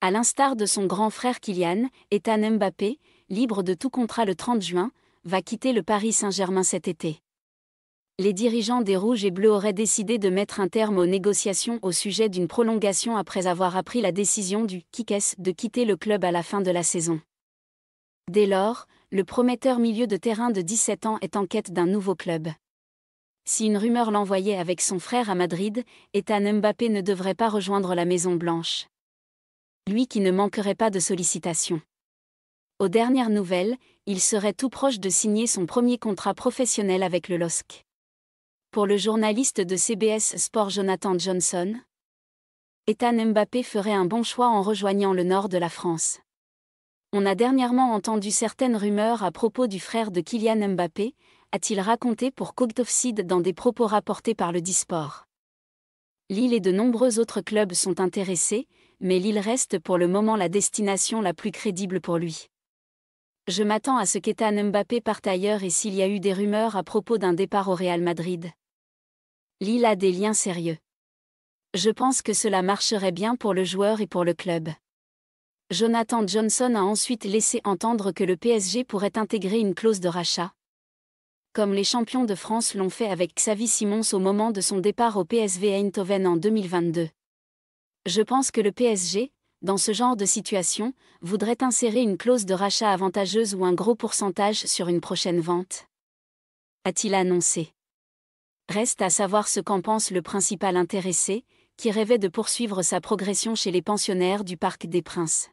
À l'instar de son grand frère Kylian, Ethan Mbappé, libre de tout contrat le 30 juin, va quitter le Paris Saint-Germain cet été. Les dirigeants des Rouges et Bleus auraient décidé de mettre un terme aux négociations au sujet d'une prolongation après avoir appris la décision du Kikes de quitter le club à la fin de la saison. Dès lors, le prometteur milieu de terrain de 17 ans est en quête d'un nouveau club. Si une rumeur l'envoyait avec son frère à Madrid, Ethan Mbappé ne devrait pas rejoindre la Maison Blanche lui qui ne manquerait pas de sollicitations. Aux dernières nouvelles, il serait tout proche de signer son premier contrat professionnel avec le LOSC. Pour le journaliste de CBS Sport Jonathan Johnson, Ethan Mbappé ferait un bon choix en rejoignant le nord de la France. On a dernièrement entendu certaines rumeurs à propos du frère de Kylian Mbappé, a-t-il raconté pour Cogdofcid dans des propos rapportés par le Disport. Lille et de nombreux autres clubs sont intéressés, mais Lille reste pour le moment la destination la plus crédible pour lui. Je m'attends à ce qu'Ethan Mbappé parte ailleurs et s'il y a eu des rumeurs à propos d'un départ au Real Madrid. Lille a des liens sérieux. Je pense que cela marcherait bien pour le joueur et pour le club. Jonathan Johnson a ensuite laissé entendre que le PSG pourrait intégrer une clause de rachat comme les champions de France l'ont fait avec Xavi Simons au moment de son départ au PSV Eindhoven en 2022. Je pense que le PSG, dans ce genre de situation, voudrait insérer une clause de rachat avantageuse ou un gros pourcentage sur une prochaine vente. A-t-il annoncé Reste à savoir ce qu'en pense le principal intéressé, qui rêvait de poursuivre sa progression chez les pensionnaires du Parc des Princes.